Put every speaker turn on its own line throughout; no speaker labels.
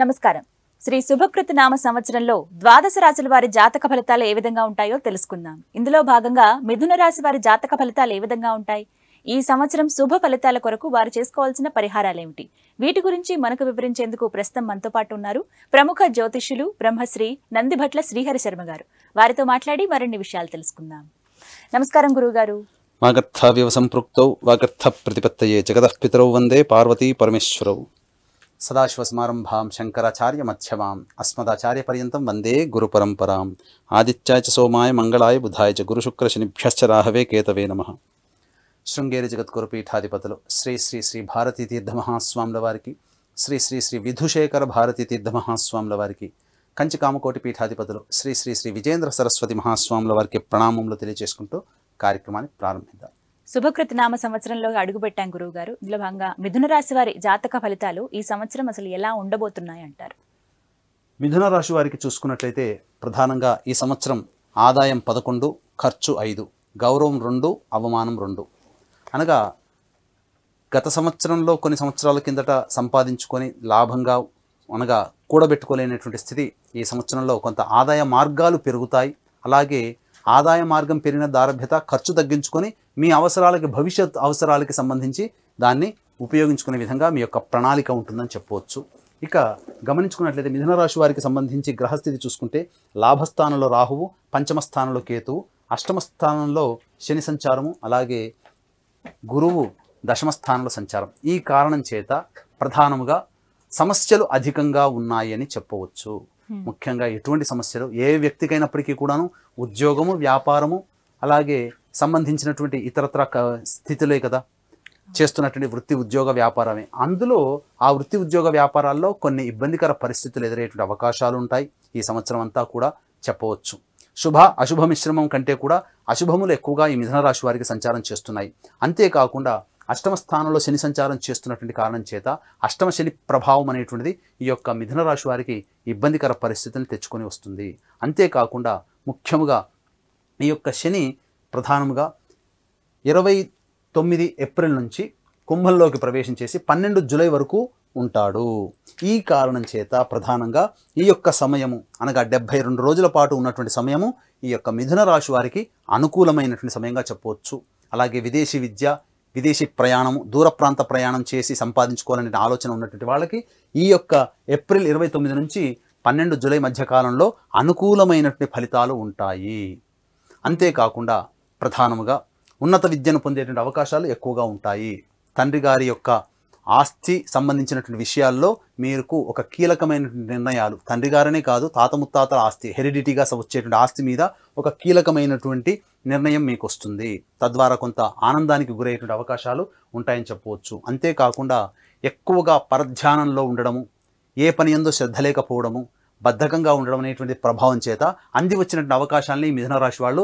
నమస్కారం శ్రీ శుభకృతి నామ సంవత్సరంలో ద్వాదశ రాశుల వారి జాతక ఫలితాలు ఏ విధంగా ఉంటాయో తెలుసుకుందాం ఇందులో భాగంగా మిథున రాశి వారి జాతక ఫలితాలు ఏ విధంగా ఉంటాయి ఈ సంవత్సరం శుభ ఫలితాల కొరకు వారు చేసుకోవాల్సిన పరిహారాలేమిటి వీటి గురించి మనకు వివరించేందుకు ప్రస్తుతం మనతో పాటు ఉన్నారు ప్రముఖ జ్యోతిష్యులు బ్రహ్మశ్రీ నందిభట్ల శ్రీహరి శర్మ గారు వారితో మాట్లాడి మరిన్ని విషయాలు తెలుసుకుందాం నమస్కారం గురుగారు
మాగర్థ వ్యవసంపృక్తౌ వాగర్థ ప్రతిపత్తయే జగదఃపితరౌ వందే పార్వతీ పరమేశ్వరౌ సదాశివసమారంభాం శంకరాచార్య మధ్యమాం అస్మదాచార్యపర్యంతం వందే పరంపరాం ఆదిత్యాయ చ సోమాయ మంగళాయ బుధాయ చ గురుశుక్రశనిభ్యశ్చ రాహవే కేతవే నమ శృంగేరి జగద్గురు పీఠాధిపతులు శ్రీ శ్రీ శ్రీ భారతీ తీర్థ మహాస్వాముల వారికి శ్రీ శ్రీ శ్రీ విధుశేఖర భారతీ తీర్థ మహాస్వాముల వారికి కంచి కామకోటి పీఠాధిపతులు శ్రీ శ్రీ శ్రీ విజేంద్ర సరస్వతి మహాస్వాముల వారికి ప్రణామములు తెలియజేసుకుంటూ కార్యక్రమాన్ని ప్రారంభిద్దాం
శుభకృతి నామ సంవత్సరంలో అడుగుపెట్టాం గురువు గారు ఇందులో భాగంగా మిథున రాశి వారి జాతక ఫలితాలు ఈ సంవత్సరం అసలు ఎలా ఉండబోతున్నాయి అంటారు
మిథున రాశి వారికి చూసుకున్నట్లయితే ప్రధానంగా ఈ సంవత్సరం ఆదాయం పదకొండు ఖర్చు ఐదు గౌరవం రెండు అవమానం రెండు అనగా గత సంవత్సరంలో కొన్ని సంవత్సరాల కిందట సంపాదించుకొని లాభంగా అనగా కూడబెట్టుకోలేనటువంటి స్థితి ఈ సంవత్సరంలో కొంత ఆదాయ మార్గాలు పెరుగుతాయి అలాగే ఆదాయ మార్గం పెరిగిన దారభ్యత ఖర్చు తగ్గించుకొని మీ అవసరాలకి భవిష్యత్ అవసరాలకి సంబంధించి దాన్ని ఉపయోగించుకునే విధంగా మీ యొక్క ప్రణాళిక ఉంటుందని చెప్పవచ్చు ఇక గమనించుకున్నట్లయితే మిథున రాశి వారికి సంబంధించి గ్రహస్థితి చూసుకుంటే లాభస్థానంలో రాహువు పంచమ స్థానంలో కేతువు అష్టమ స్థానంలో శని సంచారము అలాగే గురువు దశమ స్థానంలో సంచారం ఈ కారణం చేత ప్రధానముగా సమస్యలు అధికంగా ఉన్నాయని చెప్పవచ్చు ముఖ్యంగా ఎటువంటి సమస్యలు ఏ వ్యక్తికైనప్పటికీ కూడాను ఉద్యోగము వ్యాపారము అలాగే సంబంధించినటువంటి ఇతరత్ర స్థితిలే కదా చేస్తున్నటువంటి వృత్తి ఉద్యోగ వ్యాపారమే అందులో ఆ వృత్తి ఉద్యోగ వ్యాపారాల్లో కొన్ని ఇబ్బందికర పరిస్థితులు ఎదురయ్యేటువంటి అవకాశాలు ఉంటాయి ఈ సంవత్సరం అంతా కూడా చెప్పవచ్చు శుభ అశుభ మిశ్రమం కంటే కూడా అశుభములు ఎక్కువగా ఈ మిథున రాశి వారికి సంచారం చేస్తున్నాయి అంతేకాకుండా అష్టమ స్థానంలో శని సంచారం చేస్తున్నటువంటి కారణం చేత అష్టమ శని ప్రభావం అనేటువంటిది ఈ యొక్క మిథున రాశి వారికి ఇబ్బందికర పరిస్థితులను తెచ్చుకొని వస్తుంది అంతేకాకుండా ముఖ్యముగా ఈ యొక్క శని ప్రధానముగా ఇరవై తొమ్మిది ఏప్రిల్ నుంచి కుంభంలోకి ప్రవేశించేసి పన్నెండు జూలై వరకు ఉంటాడు ఈ కారణం చేత ప్రధానంగా ఈ యొక్క సమయము అనగా డెబ్భై రెండు రోజుల పాటు ఉన్నటువంటి సమయము ఈ యొక్క మిథున రాశి వారికి అనుకూలమైనటువంటి సమయంగా చెప్పవచ్చు అలాగే విదేశీ విద్య విదేశీ ప్రయాణము దూర ప్రాంత ప్రయాణం చేసి సంపాదించుకోవాలనే ఆలోచన ఉన్నటువంటి వాళ్ళకి ఈ యొక్క ఏప్రిల్ ఇరవై తొమ్మిది నుంచి పన్నెండు జూలై మధ్యకాలంలో అనుకూలమైనటువంటి ఫలితాలు ఉంటాయి అంతేకాకుండా ప్రధానముగా ఉన్నత విద్యను పొందేటువంటి అవకాశాలు ఎక్కువగా ఉంటాయి తండ్రి గారి యొక్క ఆస్తి సంబంధించినటువంటి విషయాల్లో మీకు ఒక కీలకమైన నిర్ణయాలు తండ్రి గారనే కాదు తాత ముత్తాతల ఆస్తి హెరిడిటీగా వచ్చేటువంటి ఆస్తి మీద ఒక కీలకమైనటువంటి నిర్ణయం మీకు వస్తుంది తద్వారా కొంత ఆనందానికి గురయ్యేటువంటి అవకాశాలు ఉంటాయని చెప్పవచ్చు అంతేకాకుండా ఎక్కువగా పరధ్యానంలో ఉండడము ఏ పని ఎందో శ్రద్ధ లేకపోవడము బద్ధకంగా ఉండడం అనేటువంటి ప్రభావం చేత అంది వచ్చినటువంటి అవకాశాలని మిథున రాశి వాళ్ళు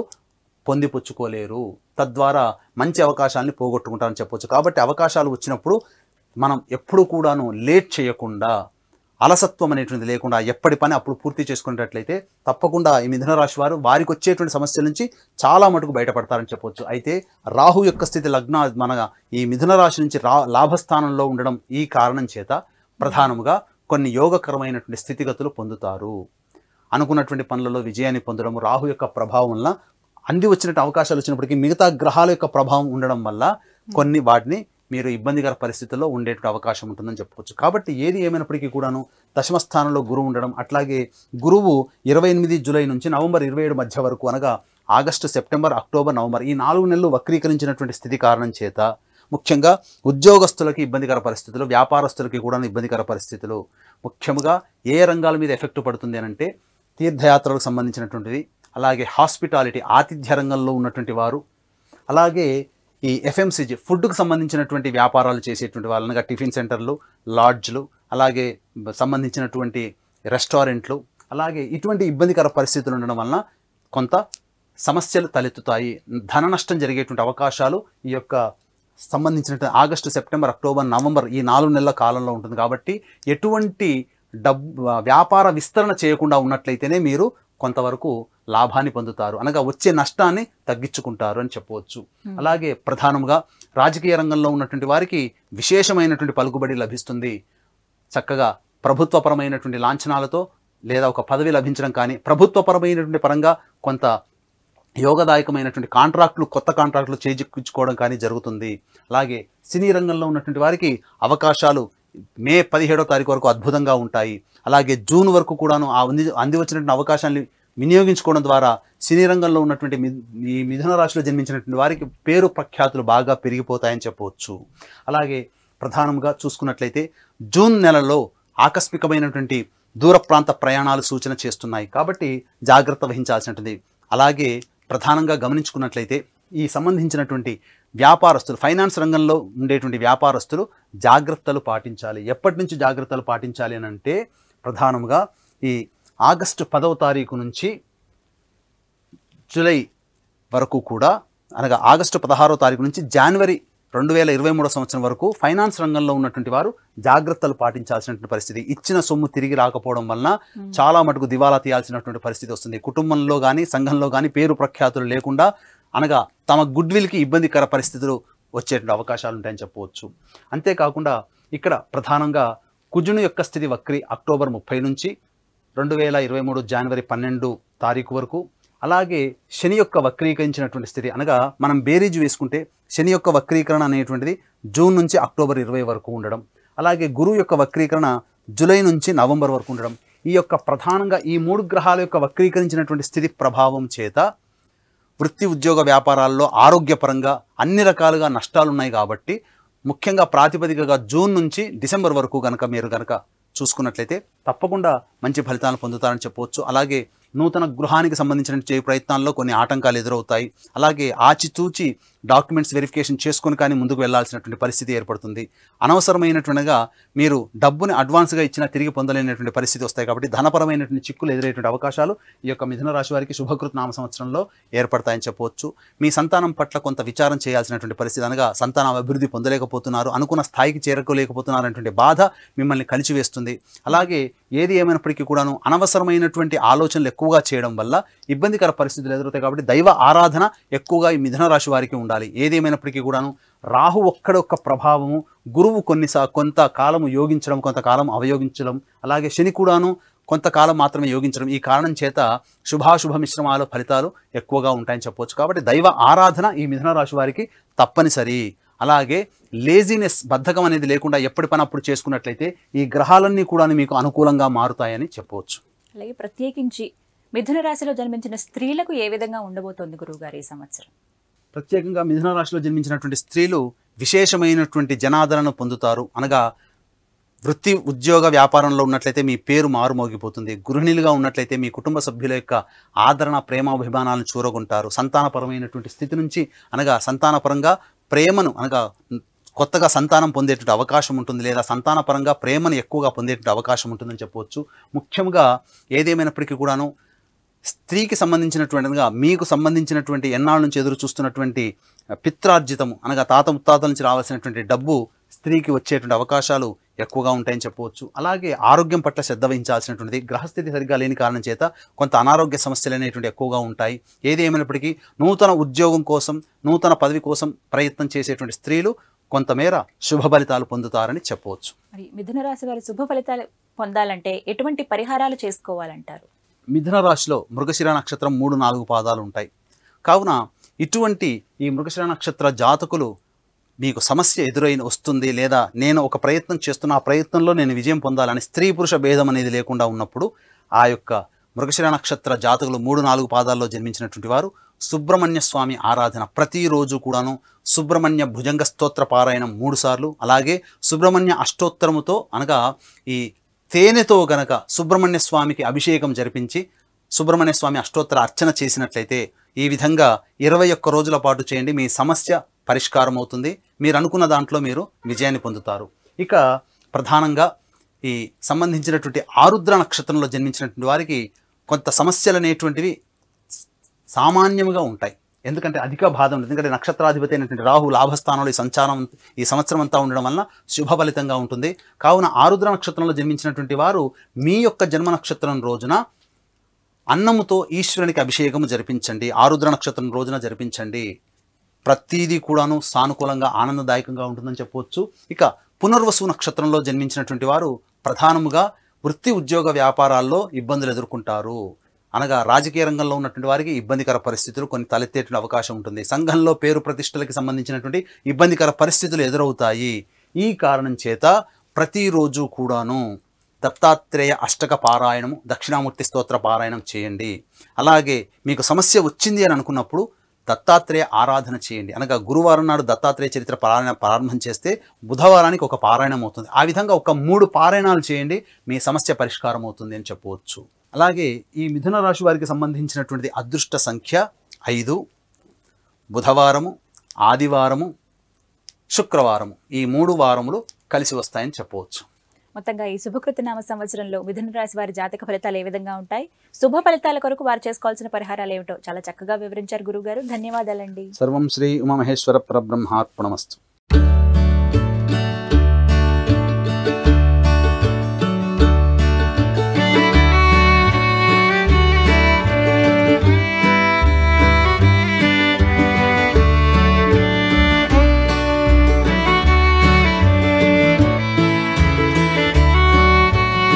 పొందిపుచ్చుకోలేరు తద్వారా మంచి అవకాశాలని పోగొట్టుకుంటారని చెప్పవచ్చు కాబట్టి అవకాశాలు వచ్చినప్పుడు మనం ఎప్పుడు కూడాను లేట్ చేయకుండా అలసత్వం అనేటువంటిది లేకుండా ఎప్పటి పని అప్పుడు పూర్తి చేసుకునేటట్లయితే తప్పకుండా ఈ మిథున రాశి వారు వారికి వచ్చేటువంటి సమస్యల నుంచి చాలా మటుకు బయటపడతారని చెప్పవచ్చు అయితే రాహు యొక్క స్థితి లగ్న మన ఈ మిథున రాశి నుంచి రా లాభస్థానంలో ఉండడం ఈ కారణం చేత ప్రధానముగా కొన్ని యోగకరమైనటువంటి స్థితిగతులు పొందుతారు అనుకున్నటువంటి పనులలో విజయాన్ని పొందడం రాహు యొక్క ప్రభావం వల్ల అంది వచ్చినట్టు అవకాశాలు వచ్చినప్పటికీ మిగతా గ్రహాల యొక్క ప్రభావం ఉండడం వల్ల కొన్ని వాటిని మీరు ఇబ్బందికర పరిస్థితుల్లో ఉండే అవకాశం ఉంటుందని చెప్పుకోవచ్చు కాబట్టి ఏది ఏమైనప్పటికీ కూడాను దశమ స్థానంలో గురువు ఉండడం అట్లాగే గురువు ఇరవై ఎనిమిది జూలై నుంచి నవంబర్ ఇరవై ఏడు మధ్య వరకు అనగా ఆగస్టు సెప్టెంబర్ అక్టోబర్ నవంబర్ ఈ నాలుగు నెలలు వక్రీకరించినటువంటి స్థితి కారణం చేత ముఖ్యంగా ఉద్యోగస్తులకి ఇబ్బందికర పరిస్థితులు వ్యాపారస్తులకి కూడా ఇబ్బందికర పరిస్థితులు ముఖ్యంగా ఏ రంగాల మీద ఎఫెక్ట్ పడుతుంది అంటే తీర్థయాత్రలకు సంబంధించినటువంటిది అలాగే హాస్పిటాలిటీ ఆతిథ్య రంగంలో ఉన్నటువంటి వారు అలాగే ఈ ఎఫ్ఎంసీజీ ఫుడ్కు సంబంధించినటువంటి వ్యాపారాలు చేసేటువంటి వాళ్ళనగా టిఫిన్ సెంటర్లు లాడ్జ్లు అలాగే సంబంధించినటువంటి రెస్టారెంట్లు అలాగే ఇటువంటి ఇబ్బందికర పరిస్థితులు ఉండడం వలన కొంత సమస్యలు తలెత్తుతాయి ధన నష్టం జరిగేటువంటి అవకాశాలు ఈ యొక్క సంబంధించినటువంటి ఆగస్టు సెప్టెంబర్ అక్టోబర్ నవంబర్ ఈ నాలుగు నెలల కాలంలో ఉంటుంది కాబట్టి ఎటువంటి డబ్బు వ్యాపార విస్తరణ చేయకుండా ఉన్నట్లయితేనే మీరు కొంతవరకు లాభాన్ని పొందుతారు అనగా వచ్చే నష్టాన్ని తగ్గించుకుంటారు అని చెప్పవచ్చు అలాగే ప్రధానంగా రాజకీయ రంగంలో ఉన్నటువంటి వారికి విశేషమైనటువంటి పలుకుబడి లభిస్తుంది చక్కగా ప్రభుత్వపరమైనటువంటి లాంఛనాలతో లేదా ఒక పదవి లభించడం కానీ ప్రభుత్వపరమైనటువంటి పరంగా కొంత యోగదాయకమైనటువంటి కాంట్రాక్టులు కొత్త కాంట్రాక్టులు చేజిక్కించుకోవడం కానీ జరుగుతుంది అలాగే సినీ రంగంలో ఉన్నటువంటి వారికి అవకాశాలు మే పదిహేడో తారీఖు వరకు అద్భుతంగా ఉంటాయి అలాగే జూన్ వరకు కూడాను ఆ అంది వచ్చినటువంటి అవకాశాన్ని వినియోగించుకోవడం ద్వారా సినీ రంగంలో ఉన్నటువంటి ఈ మిథున రాశిలో జన్మించినటువంటి వారికి పేరు ప్రఖ్యాతులు బాగా పెరిగిపోతాయని చెప్పవచ్చు అలాగే ప్రధానంగా చూసుకున్నట్లయితే జూన్ నెలలో ఆకస్మికమైనటువంటి దూర ప్రాంత ప్రయాణాలు సూచన చేస్తున్నాయి కాబట్టి జాగ్రత్త వహించాల్సినటువంటిది అలాగే ప్రధానంగా గమనించుకున్నట్లయితే ఈ సంబంధించినటువంటి వ్యాపారస్తులు ఫైనాన్స్ రంగంలో ఉండేటువంటి వ్యాపారస్తులు జాగ్రత్తలు పాటించాలి ఎప్పటి నుంచి జాగ్రత్తలు పాటించాలి అని అంటే ప్రధానంగా ఈ ఆగస్టు పదవ తారీఖు నుంచి జూలై వరకు కూడా అనగా ఆగస్టు పదహారో తారీఖు నుంచి జనవరి రెండు వేల ఇరవై మూడో సంవత్సరం వరకు ఫైనాన్స్ రంగంలో ఉన్నటువంటి వారు జాగ్రత్తలు పాటించాల్సినటువంటి పరిస్థితి ఇచ్చిన సొమ్ము తిరిగి రాకపోవడం వలన చాలా మటుకు దివాలా తీయాల్సినటువంటి పరిస్థితి వస్తుంది కుటుంబంలో కానీ సంఘంలో కానీ పేరు ప్రఖ్యాతులు లేకుండా అనగా తమ గుడ్ విల్కి ఇబ్బందికర పరిస్థితులు వచ్చేటువంటి అవకాశాలు ఉంటాయని చెప్పవచ్చు అంతేకాకుండా ఇక్కడ ప్రధానంగా కుజుని యొక్క స్థితి వక్రి అక్టోబర్ ముప్పై నుంచి రెండు వేల ఇరవై మూడు జనవరి పన్నెండు తారీఖు వరకు అలాగే శని యొక్క వక్రీకరించినటువంటి స్థితి అనగా మనం బేరీజ్ వేసుకుంటే శని యొక్క వక్రీకరణ అనేటువంటిది జూన్ నుంచి అక్టోబర్ ఇరవై వరకు ఉండడం అలాగే గురువు యొక్క వక్రీకరణ జూలై నుంచి నవంబర్ వరకు ఉండడం ఈ యొక్క ప్రధానంగా ఈ మూడు గ్రహాల యొక్క వక్రీకరించినటువంటి స్థితి ప్రభావం చేత వృత్తి ఉద్యోగ వ్యాపారాల్లో ఆరోగ్యపరంగా అన్ని రకాలుగా నష్టాలున్నాయి కాబట్టి ముఖ్యంగా ప్రాతిపదికగా జూన్ నుంచి డిసెంబర్ వరకు కనుక మీరు కనుక చూసుకున్నట్లయితే తప్పకుండా మంచి ఫలితాలను పొందుతారని చెప్పవచ్చు అలాగే నూతన గృహానికి సంబంధించిన ప్రయత్నాల్లో కొన్ని ఆటంకాలు ఎదురవుతాయి అలాగే ఆచితూచి డాక్యుమెంట్స్ వెరిఫికేషన్ చేసుకొని కానీ ముందుకు వెళ్లాల్సినటువంటి పరిస్థితి ఏర్పడుతుంది అనవసరమైనటువంటిగా మీరు డబ్బుని అడ్వాన్స్గా ఇచ్చినా తిరిగి పొందలేనటువంటి పరిస్థితి వస్తాయి కాబట్టి ధనపరమైనటువంటి చిక్కులు ఎదురైనటువంటి అవకాశాలు ఈ యొక్క మిథున రాశి వారికి శుభకృత నామ సంవత్సరంలో ఏర్పడతాయని చెప్పవచ్చు మీ సంతానం పట్ల కొంత విచారం చేయాల్సినటువంటి పరిస్థితి అనగా సంతానం అభివృద్ధి పొందలేకపోతున్నారు అనుకున్న స్థాయికి చేరుకోలేకపోతున్నారు అనేటువంటి బాధ మిమ్మల్ని కలిచివేస్తుంది అలాగే ఏది ఏమైనప్పటికీ కూడాను అనవసరమైనటువంటి ఆలోచనలు ఎక్కువగా చేయడం వల్ల ఇబ్బందికర పరిస్థితులు ఎదురవుతాయి కాబట్టి దైవ ఆరాధన ఎక్కువగా ఈ మిథున రాశి వారికి ఉండాలి ఉండాలి ఏదేమైనప్పటికీ కూడాను రాహు ఒక్కడొక్క ప్రభావము గురువు కొన్నిసా కొంతకాలము యోగించడం కొంతకాలం అవయోగించడం అలాగే శని కూడాను కొంతకాలం మాత్రమే యోగించడం ఈ కారణం చేత శుభాశుభ మిశ్రమాల ఫలితాలు ఎక్కువగా ఉంటాయని చెప్పవచ్చు కాబట్టి దైవ ఆరాధన ఈ మిథున రాశి వారికి తప్పనిసరి అలాగే లేజినెస్ బద్ధకం అనేది లేకుండా ఎప్పటి పని అప్పుడు చేసుకున్నట్లయితే ఈ గ్రహాలన్నీ కూడా మీకు అనుకూలంగా మారుతాయని చెప్పవచ్చు
అలాగే ప్రత్యేకించి మిథున రాశిలో జన్మించిన స్త్రీలకు ఏ విధంగా ఉండబోతోంది గురువుగారు ఈ సంవత్సరం
ప్రత్యేకంగా మిథున రాశిలో జన్మించినటువంటి స్త్రీలు విశేషమైనటువంటి జనాదరణను పొందుతారు అనగా వృత్తి ఉద్యోగ వ్యాపారంలో ఉన్నట్లయితే మీ పేరు మారుమోగిపోతుంది గృహిణులుగా ఉన్నట్లయితే మీ కుటుంబ సభ్యుల యొక్క ఆదరణ ప్రేమాభిమానాలను చూరగొంటారు సంతానపరమైనటువంటి స్థితి నుంచి అనగా సంతానపరంగా ప్రేమను అనగా కొత్తగా సంతానం పొందేటువంటి అవకాశం ఉంటుంది లేదా సంతానపరంగా ప్రేమను ఎక్కువగా పొందేటువంటి అవకాశం ఉంటుందని చెప్పవచ్చు ముఖ్యంగా ఏదేమైనప్పటికీ కూడాను స్త్రీకి సంబంధించినటువంటిదిగా మీకు సంబంధించినటువంటి ఎన్నాళ్ళ నుంచి ఎదురు చూస్తున్నటువంటి పిత్రార్జితము అనగా తాత ముత్తాతల నుంచి రావాల్సినటువంటి డబ్బు స్త్రీకి వచ్చేటువంటి అవకాశాలు ఎక్కువగా ఉంటాయని చెప్పవచ్చు అలాగే ఆరోగ్యం పట్ల శ్రద్ధ వహించాల్సినటువంటిది గ్రహస్థితి సరిగ్గా లేని కారణం చేత కొంత అనారోగ్య సమస్యలు అనేటువంటి ఎక్కువగా ఉంటాయి ఏది ఏమైనప్పటికీ నూతన ఉద్యోగం కోసం నూతన పదవి కోసం ప్రయత్నం చేసేటువంటి స్త్రీలు కొంతమేర శుభ ఫలితాలు పొందుతారని చెప్పవచ్చు
మరి మిథున రాశి వారి శుభ ఫలితాలు పొందాలంటే ఎటువంటి పరిహారాలు చేసుకోవాలంటారు
మిథున రాశిలో మృగశిర నక్షత్రం మూడు నాలుగు పాదాలు ఉంటాయి కావున ఇటువంటి ఈ మృగశిర నక్షత్ర జాతకులు మీకు సమస్య ఎదురైన వస్తుంది లేదా నేను ఒక ప్రయత్నం చేస్తున్న ఆ ప్రయత్నంలో నేను విజయం పొందాలని స్త్రీ పురుష భేదం అనేది లేకుండా ఉన్నప్పుడు ఆ యొక్క మృగశిర నక్షత్ర జాతకులు మూడు నాలుగు పాదాల్లో జన్మించినటువంటి వారు సుబ్రహ్మణ్య స్వామి ఆరాధన ప్రతిరోజు కూడాను సుబ్రహ్మణ్య భుజంగ స్తోత్ర పారాయణం మూడుసార్లు అలాగే సుబ్రహ్మణ్య అష్టోత్తరముతో అనగా ఈ తేనెతో గనక సుబ్రహ్మణ్య స్వామికి అభిషేకం జరిపించి సుబ్రహ్మణ్య స్వామి అష్టోత్తర అర్చన చేసినట్లయితే ఈ విధంగా ఇరవై ఒక్క రోజుల పాటు చేయండి మీ సమస్య పరిష్కారం అవుతుంది మీరు అనుకున్న దాంట్లో మీరు విజయాన్ని పొందుతారు ఇక ప్రధానంగా ఈ సంబంధించినటువంటి ఆరుద్ర నక్షత్రంలో జన్మించినటువంటి వారికి కొంత సమస్యలు అనేటువంటివి సామాన్యముగా ఉంటాయి ఎందుకంటే అధిక బాధ ఉంటుంది ఎందుకంటే నక్షత్రాధిపతి అయినటువంటి రాహు లాభస్థానంలో ఈ సంచారం ఈ సంవత్సరం అంతా ఉండడం వలన శుభ ఫలితంగా ఉంటుంది కావున ఆరుద్ర నక్షత్రంలో జన్మించినటువంటి వారు మీ యొక్క జన్మ నక్షత్రం రోజున అన్నముతో ఈశ్వరునికి అభిషేకము జరిపించండి ఆరుద్ర నక్షత్రం రోజున జరిపించండి ప్రతీదీ కూడాను సానుకూలంగా ఆనందదాయకంగా ఉంటుందని చెప్పవచ్చు ఇక పునర్వసు నక్షత్రంలో జన్మించినటువంటి వారు ప్రధానముగా వృత్తి ఉద్యోగ వ్యాపారాల్లో ఇబ్బందులు ఎదుర్కొంటారు అనగా రాజకీయ రంగంలో ఉన్నటువంటి వారికి ఇబ్బందికర పరిస్థితులు కొన్ని తలెత్తేటువంటి అవకాశం ఉంటుంది సంఘంలో పేరు ప్రతిష్టలకు సంబంధించినటువంటి ఇబ్బందికర పరిస్థితులు ఎదురవుతాయి ఈ కారణం చేత ప్రతిరోజు కూడాను దత్తాత్రేయ అష్టక పారాయణము దక్షిణామూర్తి స్తోత్ర పారాయణం చేయండి అలాగే మీకు సమస్య వచ్చింది అని అనుకున్నప్పుడు దత్తాత్రేయ ఆరాధన చేయండి అనగా గురువారం నాడు దత్తాత్రేయ చరిత్ర పారాయణ ప్రారంభం చేస్తే బుధవారానికి ఒక పారాయణం అవుతుంది ఆ విధంగా ఒక మూడు పారాయణాలు చేయండి మీ సమస్య పరిష్కారం అవుతుంది అని చెప్పవచ్చు అలాగే ఈ మిథున రాశి వారికి సంబంధించినటువంటిది అదృష్ట సంఖ్య ఐదు బుధవారము ఆదివారము శుక్రవారము ఈ మూడు వారములు కలిసి వస్తాయని చెప్పవచ్చు
మొత్తంగా ఈ శుభకృతనామ సంవత్సరంలో మిథున రాశి వారి జాతక ఫలితాలు ఏ విధంగా ఉంటాయి శుభ ఫలితాల కొరకు వారు చేసుకోవాల్సిన పరిహారాలు ఏమిటో చాలా చక్కగా వివరించారు గారు ధన్యవాదాలండి
సర్వం శ్రీ ఉమామహేశ్వర పరబ్రహ్మార్పణమస్తు